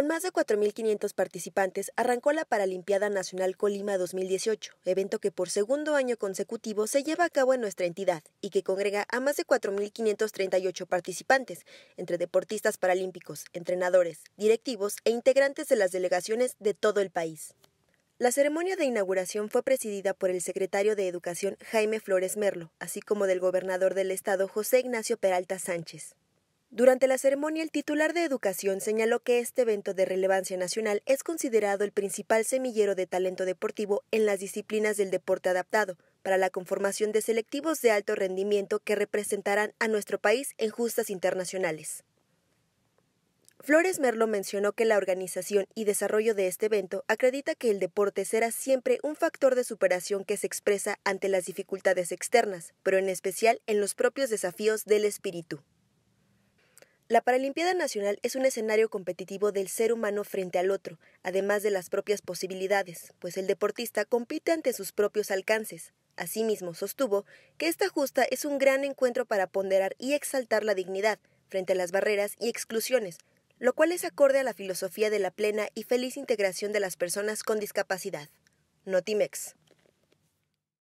Con más de 4.500 participantes, arrancó la Paralimpiada Nacional Colima 2018, evento que por segundo año consecutivo se lleva a cabo en nuestra entidad y que congrega a más de 4.538 participantes, entre deportistas paralímpicos, entrenadores, directivos e integrantes de las delegaciones de todo el país. La ceremonia de inauguración fue presidida por el secretario de Educación Jaime Flores Merlo, así como del gobernador del estado José Ignacio Peralta Sánchez. Durante la ceremonia, el titular de Educación señaló que este evento de relevancia nacional es considerado el principal semillero de talento deportivo en las disciplinas del deporte adaptado, para la conformación de selectivos de alto rendimiento que representarán a nuestro país en justas internacionales. Flores Merlo mencionó que la organización y desarrollo de este evento acredita que el deporte será siempre un factor de superación que se expresa ante las dificultades externas, pero en especial en los propios desafíos del espíritu. La Paralimpiada Nacional es un escenario competitivo del ser humano frente al otro, además de las propias posibilidades, pues el deportista compite ante sus propios alcances. Asimismo, sostuvo que esta justa es un gran encuentro para ponderar y exaltar la dignidad frente a las barreras y exclusiones, lo cual es acorde a la filosofía de la plena y feliz integración de las personas con discapacidad. Notimex.